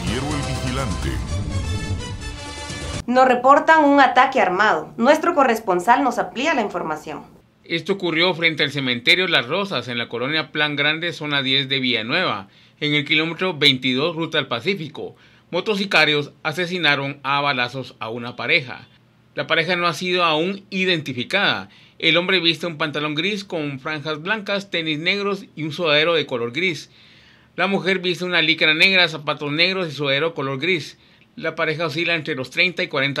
Vigilante. Nos reportan un ataque armado. Nuestro corresponsal nos amplía la información. Esto ocurrió frente al cementerio Las Rosas, en la colonia Plan Grande, zona 10 de Villanueva, en el kilómetro 22, ruta al Pacífico. Motosicarios asesinaron a balazos a una pareja. La pareja no ha sido aún identificada. El hombre viste un pantalón gris con franjas blancas, tenis negros y un sudadero de color gris. La mujer viste una licra negra, zapatos negros y suero color gris. La pareja oscila entre los 30 y 40